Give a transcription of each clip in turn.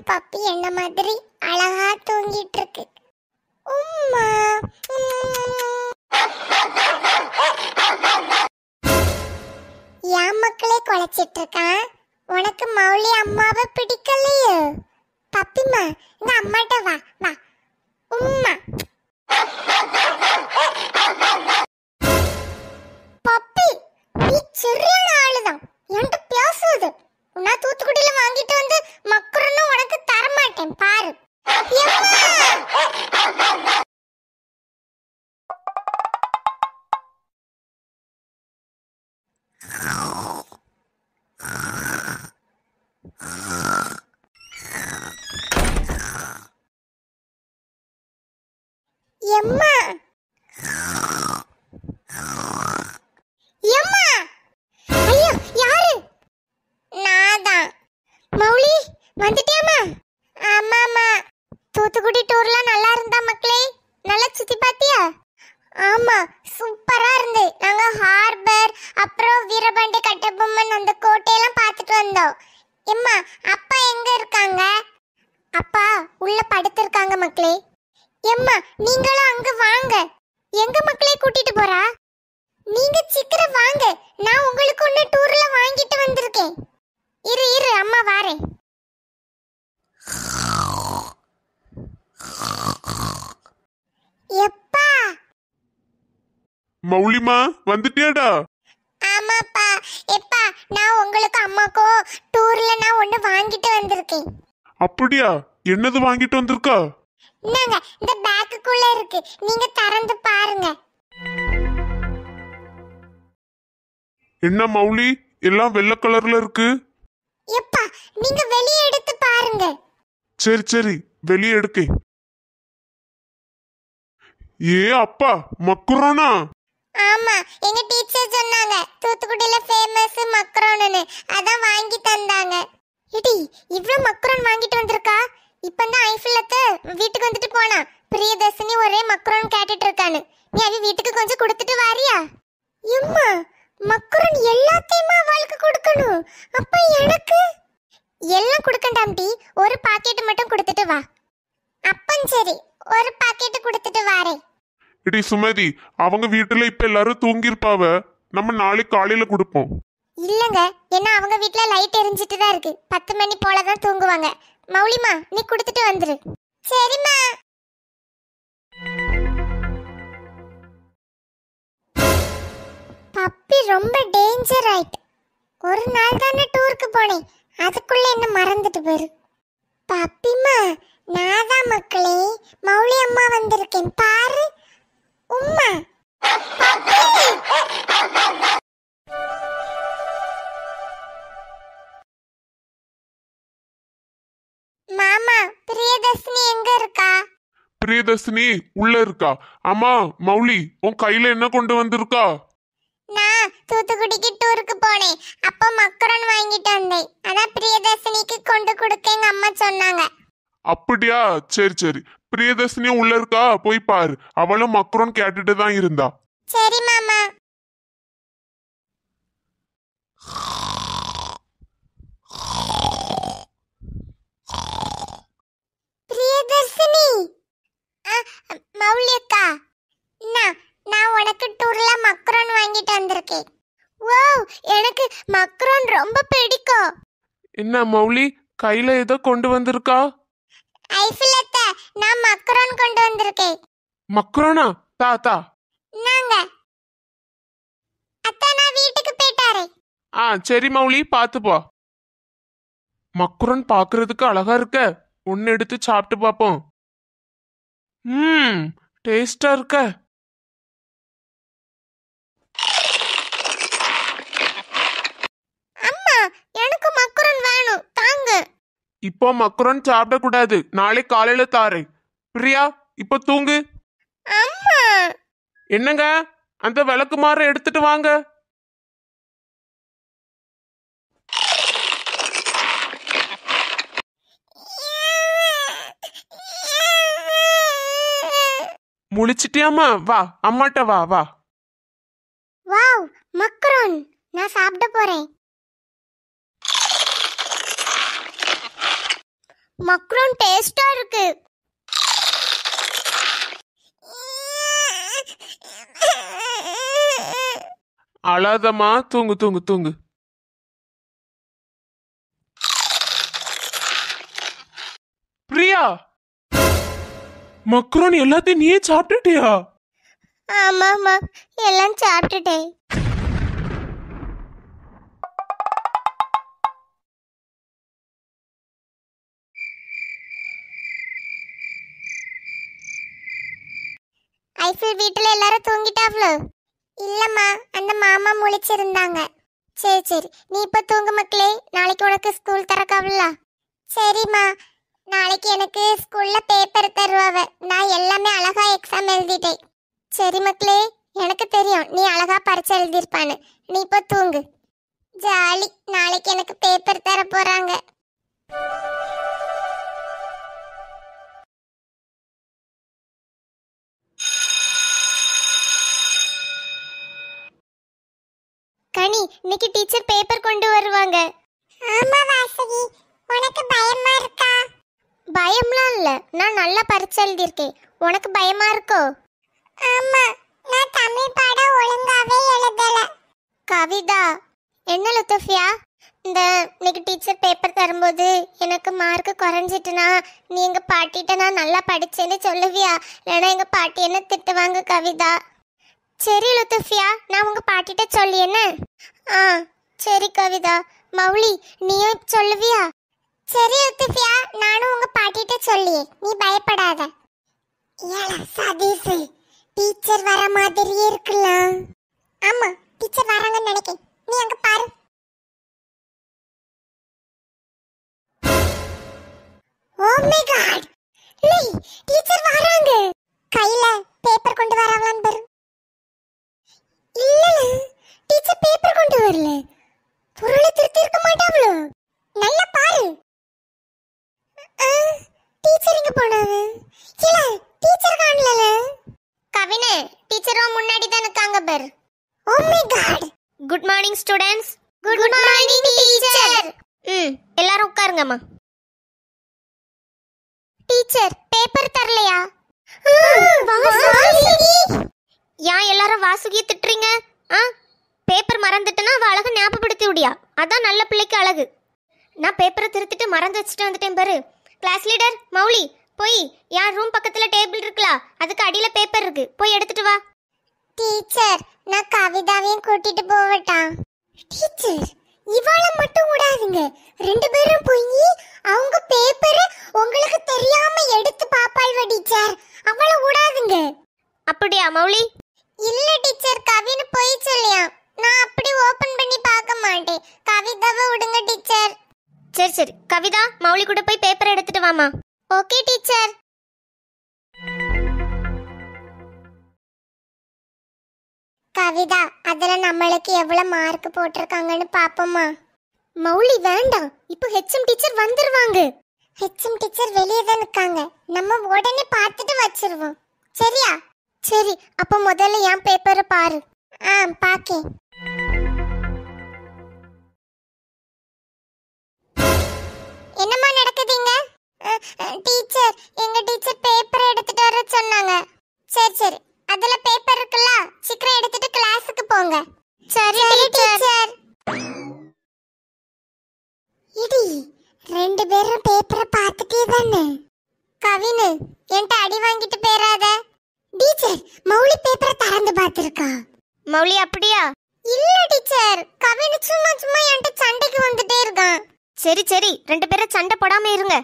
என் puppy என்ன மாதிரி அழகா தூங்கிட்டு இருக்கு உம்மா என் மக்களே குழைச்சிட்டு இருக்கான் உனக்கு மௌலி அம்மாவை பிடிக்கலையே பப்பிமா இந்த அம்மாட்ட வா வா உம்மா பப்பி நீ சரியான ஆளுதான் என்கிட்ட பேசாது உன்னா தூத்துக்குடியில வாங்கிட்டு வந்து வந்துட்டியாமா ஆமாம்மா தூத்துக்குடி டூர்லாம் நல்லா இருந்தா மக்களே நல்லா சுத்தி பாத்தியா ஆமா சூப்பரா இருந்து நாங்க ஹார்பர் அப்புறம் வீரபாண்டி கட்டபொம்மன் அந்த கோட்டையெல்லாம் பார்த்துட்டு வந்தோம் எம்மா அப்பா எங்க இருக்காங்க அப்பா உள்ள படுத்திருக்காங்க மக்களே எம்மா நீங்களும் அங்க வாங்க எங்க மக்களே கூட்டிட்டு போறா நீங்க சீக்கிரம் வாங்க நான் உங்களுக்கு ஒன்னு டூர்ல வாங்கிட்டு வந்திருக்கேன் இரு இரு அம்மா வாரேன் மௌலிமா வந்துட்டியாடா ஆமாப்பா எப்பா நான் உங்களுக்கு அம்மாக்கும் டூர்ல நான் ஒன்னு வாங்கிட்டு வந்திருக்கேன் அப்படியா என்னது வாங்கிட்டு வந்திருக்கா என்னங்க இந்த பேக்குக்குள்ள இருக்கு நீங்க திறந்து பாருங்க என்ன மௌலி எல்லாம் வெள்ளை கலர்ல இருக்கு எப்பா நீங்க வெளியே எடுத்து பாருங்க சரி சரி வெளியே எடுக்கே ஏ அப்பா மக்குரோனா ஆமா எங்க டீச்சர் சொன்னாங்க தூத்துக்குடியில ஃபேமஸ் மக்ரோன்னு அதான் வாங்கி தந்தாங்க இடி இவ்ளோ மக்ரோன் வாங்கிட்டு வந்திருக்கா இப்போ ஐஃபில்லத்து வீட்டுக்கு வந்துட்டு போனா பிரியதர்ஷினி ஒரே மக்ரோன் கேட்டுட்டு இருக்கானு நீ அவ வீட்டுக்கு கொஞ்சம் கொடுத்துட்டு வாரியா எம்மா மக்ரோன் எல்லாத்தையுமே அவளுக்கு கொடுக்கணும் அப்ப எனக்கு எல்லாம் டி ஒரு பாக்கெட் மட்டும் கொடுத்துட்டு வா அப்பன் சரி ஒரு பாக்கெட் கொடுத்துட்டு வாரேன் இடி சுமதி அவங்க வீட்டுல இப்ப எல்லாரும் தூங்கியிருப்பாவ நம்ம நாளைக்கு காலையில கொடுப்போம் இல்லங்க ஏன்னா அவங்க வீட்ல லைட் எரிஞ்சிட்டு தான் இருக்கு பத்து மணி போல தான் தூங்குவாங்க மௌலிமா நீ கொடுத்துட்டு வந்துரு சரிம்மா பப்பி ரொம்ப டேஞ்சர் ஆயிட் ஒரு நாள் தானே டூருக்கு போனேன் அதுக்குள்ள என்ன மறந்துட்டு போயிரு பப்பிமா நான் தான் மக்களே மௌலி அம்மா வந்திருக்கேன் பாரு உம்மா மாமா பிரியதர்ஷினி எங்க இருக்கா பிரியதர்ஷினி உள்ள இருக்கா அம்மா மௌலி உன் கையில என்ன கொண்டு வந்திருக்கா தூத்துக்குடிக்கு டூருக்கு போனேன் அப்போ மக்ரோன் வாங்கிட்டு வந்தேன் அதான் பிரியதர்ஷினிக்கு கொண்டு கொடுக்க எங்க அம்மா சொன்னாங்க அப்படியா சரி சரி பிரியதர்ஷினி உள்ள இருக்கா போய் பாரு அவளும் மக்ரோன் கேட்டுட்டு தான் இருந்தா சரி மாமா என்ன மௌலி கையில ஏதோ கொண்டு வந்திருக்கா ஐஃபில் அத்தை நான் மக்ரோன் கொண்டு வந்திருக்கேன் மக்ரோனா தாத்தா நாங்க அத்தை நான் வீட்டுக்கு போயிட்டாரே ஆ சரி மௌலி பார்த்து போ மக்ரோன் பார்க்கறதுக்கு அழகா இருக்க ஒன்னு எடுத்து சாப்பிட்டு பார்ப்போம் ம் டேஸ்டா இருக்க இப்போ சாப்பிட சாப்பிடக்கூடாது நாளை காலையில தாரேன் பிரியா இப்போ தூங்கு என்னங்க அந்த விளக்கு மாற எடுத்துட்டு வாங்க முழிச்சிட்டியாமா வா அம்மாட்ட வா வா வா மக்ரோன் நான் சாப்பிட போறேன் மக்ரோன் டேஸ்டா இருக்கு அழாதமா தூங்கு தூங்கு தூங்கு பிரியா மக்ரோன் எல்லாத்தையும் நீயே சாப்பிட்டுட்டியா ஆமாமா எல்லாம் சாப்பிட்டுட்டேன் ரைஃபிள் வீட்டில் எல்லாரும் தூங்கிட்டாவ்ளோ இல்லைம்மா அந்த மாமா முழிச்சிருந்தாங்க சரி சரி நீ இப்போ தூங்கு மக்களே நாளைக்கு உனக்கு ஸ்கூல் திறக்காவில்ல சரிம்மா நாளைக்கு எனக்கு ஸ்கூலில் பேப்பர் தருவாவ நான் எல்லாமே அழகாக எக்ஸாம் எழுதிட்டேன் சரி மக்களே எனக்கு தெரியும் நீ அழகாக பறிச்சு எழுதியிருப்பான்னு நீ இப்போ தூங்கு ஜாலி நாளைக்கு எனக்கு பேப்பர் தர போகிறாங்க கனி இன்னைக்கு டீச்சர் பேப்பர் கொண்டு வருவாங்க ஆமா வாசவி உனக்கு பயமா இருக்கா பயம்லாம் இல்ல நான் நல்லா பரிச்சு எழுதியிருக்கேன் உனக்கு பயமா இருக்கோ ஆமா நான் தமிழ் பாடம் ஒழுங்காவே எழுதல கவிதா என்ன லுத்தஃபியா இந்த இன்னைக்கு டீச்சர் பேப்பர் தரும்போது எனக்கு மார்க்கு குறைஞ்சிட்டுனா நீ எங்கள் பாட்டிகிட்ட நான் நல்லா படித்தேன்னு சொல்லுவியா இல்லைன்னா எங்கள் பாட்டி என்ன திட்டுவாங்க கவிதா சரி லுத்துஃபியா நான் உங்க பாட்டிட்ட சொல்லி என்ன ஆ சரி கவிதா மௌலி நீயும் சொல்லுவியா சரி லுத்துஃபியா நானும் உங்க பாட்டிட்ட சொல்லியே நீ பயப்படாத ஏல சதீஷ் டீச்சர் வர மாதிரி இருக்குல்ல ஆமா டீச்சர் வராங்கன்னு நினைக்கிறேன் நீ அங்க பாரு oh my god teacher morning students good morning teacher ம் எல்லாரும் உட்காருங்கம்மா டீச்சர் பேப்பர் தரலையா ஏன் எல்லாரும் வாசுகியை திட்டுறீங்க ஆ பேப்பர் மறந்துட்டேன்னா அவள் அழகு ஞாபகப்படுத்தி விடியா அதான் நல்ல பிள்ளைக்கு அழகு நான் பேப்பரை திருத்திட்டு மறந்து வச்சுட்டு வந்துட்டேன் பாரு கிளாஸ் லீடர் மௌலி போய் யார் ரூம் பக்கத்தில் டேபிள் இருக்குல்ல அதுக்கு அடியில் பேப்பர் இருக்கு போய் எடுத்துட்டு வா டீச்சர் நான் கவிதாவையும் கூட்டிட்டு போவட்டா டீச்சர் இவாள மட்டும் விடாதீங்க ரெண்டு பேரும் போய் அவங்க பேப்பர் உங்களுக்கு தெரியாம எடுத்து பாப்பாள்வ டீச்சர் அவள விடாதீங்க அப்படியா மௌலி இல்ல டீச்சர் கவின்னு போய் சொல்லியா நான் அப்படி ஓபன் பண்ணி பார்க்க மாட்டேன் கவிதாவை விடுங்க டீச்சர் சரி சரி கவிதா மௌலி கூட போய் பேப்பர் எடுத்துட்டு வாமா ஓகே டீச்சர் கவிதா அதில் நம்மளுக்கு எவ்வளோ மார்க் போட்டிருக்காங்கன்னு பாப்போமா மௌலி வேண்டாம் இப்போ ஹெச்எம் டீச்சர் வந்துருவாங்க ஹெச்எம் டீச்சர் வெளியே தான் இருக்காங்க நம்ம உடனே பார்த்துட்டு வச்சிருவோம் சரியா சரி அப்போ முதல்ல என் பேப்பரை பாரு ஆ பாக்கே என்னம்மா நடக்குதுங்க டீச்சர் எங்க டீச்சர் பேப்பரை எடுத்துட்டு வர சொன்னாங்க சரி சரி அதுல பேப்பர் இருக்குல்ல சீக்கிரம் எடுத்துட்டு கிளாஸுக்கு போங்க சரி டீச்சர் இடி ரெண்டு பேரும் பேப்பரை பார்த்துட்டே தானே கவினு என்கிட்ட அடி வாங்கிட்டு பேராத டீச்சர் மௌலி பேப்பரை திறந்து பார்த்துருக்கா மௌலி அப்படியா இல்ல டீச்சர் கவினு சும்மா சும்மா என்கிட்ட சண்டைக்கு வந்துட்டே இருக்கான் சரி சரி ரெண்டு பேரும் சண்டை போடாம இருங்க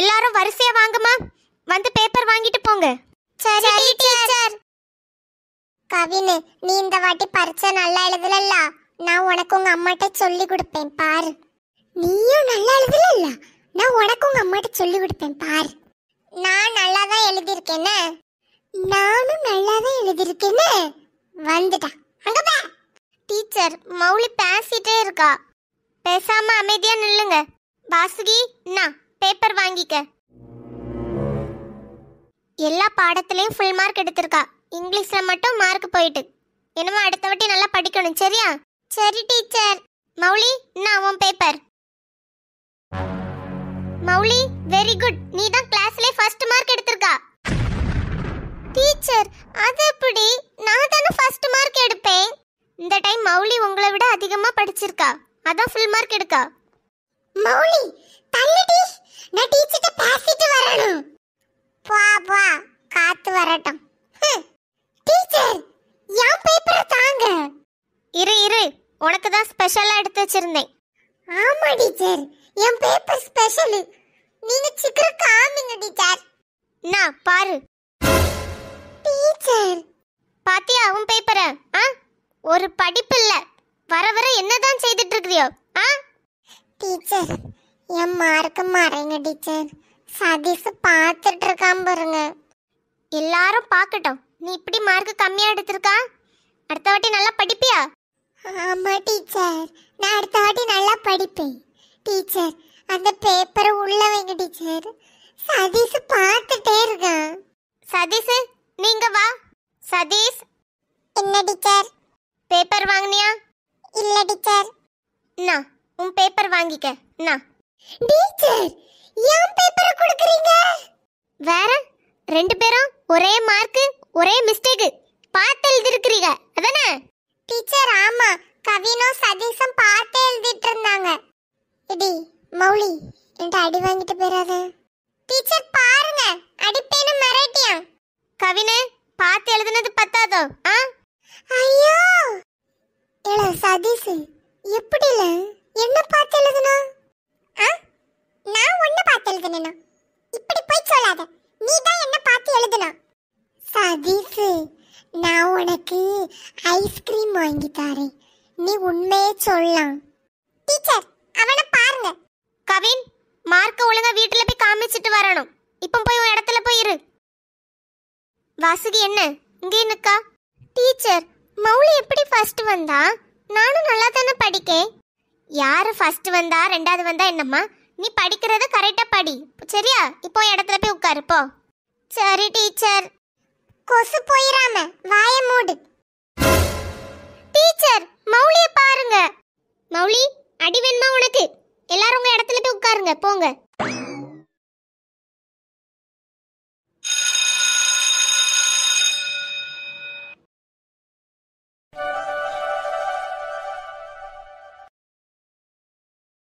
எல்லாரும் வரிசையா வாங்கம்மா வந்து பேப்பர் வாங்கிட்டு போங்க சரி டீச்சர் கவினு நீ இந்த வாட்டி பரீட்சை நல்லா எழுதலல்ல நான் உனக்கு உங்க அம்மாட்ட சொல்லி கொடுப்பேன் பாரு நீயும் நல்லா எழுதலல்ல நான் உனக்கு உங்க அம்மாட்ட சொல்லி கொடுப்பேன் பாரு நான் நல்லா தான் எழுதியிருக்கேனே நானும் நல்லா தான் எழுதியிருக்கேனே அங்க பா டீச்சர் மௌலி பேசிட்டே இருக்கா பேசாம அமைதியா நில்லுங்க வாசுகி நான் பேப்பர் வாங்கிக்க எல்லா பாடத்திலையும் ஃபுல் மார்க் எடுத்திருக்கா இங்கிலீஷில் மட்டும் மார்க் போயிட்டு என்னமோ அடுத்த வாட்டி நல்லா படிக்கணும் சரியா சரி டீச்சர் மௌலி நான் உன் பேப்பர் மௌலி வெரி குட் நீ தான் கிளாஸ்ல ஃபர்ஸ்ட் மார்க் எடுத்திருக்கா டீச்சர் அது எப்படி நான் தானே ஃபர்ஸ்ட் மார்க் எடுப்பேன் இந்த டைம் மௌலி உங்களை விட அதிகமாக படிச்சிருக்கா அதான் ஃபுல் மார்க் எடுக்கா மௌலி தள்ளுடி நான் டீச்சர்கிட்ட பேசிட்டு வரணும் பா பா காத்து வரட்டும் தான் ஸ்பெஷலாக எடுத்து வச்சிருந்தேன் ஆமா டீச்சர் என் பேப்பர் ஸ்பெஷல் நீங்க சீக்கிரம் காமிங்க டீச்சர் நான் பாரு டீச்சர் பாத்தியா அவன் பேப்பரை ஆ ஒரு படிப்பு இல்ல வர வர என்னதான் செய்துட்டு இருக்கிறியோ ஆ டீச்சர் என் மார்க்க மறைங்க டீச்சர் சதீஷ் பார்த்துட்டு இருக்கான் பாருங்க எல்லாரும் பார்க்கட்டும் நீ இப்படி மார்க் கம்மியா எடுத்திருக்கா அடுத்த வாட்டி நல்லா படிப்பியா ஆமாம் டீச்சர் நான் அடுத்த வாட்டி நல்லா படிப்பேன் டீச்சர் அந்த பேப்பரை உள்ள வைங்க டீச்சர் சதீஷ் பார்த்துட்டே இருக்கான் சதீஷ் நீங்க வா சதீஷ் என்ன டீச்சர் பேப்பர் வாங்கினியா இல்ல டீச்சர் நா உன் பேப்பர் வாங்கிக்க நா டீச்சர் ஏன் பேப்பரை கொடுக்குறீங்க வேற ரெண்டு பேரும் ஒரே மார்க்கு ஒரே மிஸ்டேக்கு பார்த்து எழுதிருக்கிறீங்க அதானே டீச்சர் ஆமா கவினும் சதீஷும் பாட்டு எழுதிட்டு இருந்தாங்க இடி மௌலி என்கிட்ட அடி வாங்கிட்டு போயிடாத டீச்சர் பாருங்க அடிப்பேன்னு மிரட்டியா கவினு பார்த்து எழுதுனது பத்தாதோ ஆ ஐயோ ஏல சதீஷ் இல்ல என்ன பார்த்து எழுதுனா ஆ நான் ஒண்ணு பார்த்து எழுதுனா இப்படி போய் சொல்லாத நீ தான் என்ன பார்த்து எழுதுனா சதீஷ் நான் உனக்கு ஐஸ்கிரீம் வாங்கி தரேன் நீ உண்மையே சொல்லலாம் டீச்சர் அவனை பாருங்க கவின் மார்க்க ஒழுங்கா வீட்டுல போய் காமிச்சிட்டு வரணும் இப்போ போய் உன் இடத்துல போயிரு வாசுகி என்ன இங்கே நிக்கா டீச்சர் மௌலி எப்படி ஃபர்ஸ்ட் வந்தா நானும் நல்லா தானே படிக்கேன் யார் ஃபர்ஸ்ட் வந்தா ரெண்டாவது வந்தா என்னம்மா நீ படிக்கிறத கரெக்டாக படி சரியா இப்போ இடத்துல போய் உட்காரு போ சரி டீச்சர் கொசு போயிராம வாய மூடு டீச்சர் மௌலிய பாருங்க மௌலி அடி வேணுமா உனக்கு எல்லாரும் உங்க இடத்துல போய் உட்காருங்க போங்க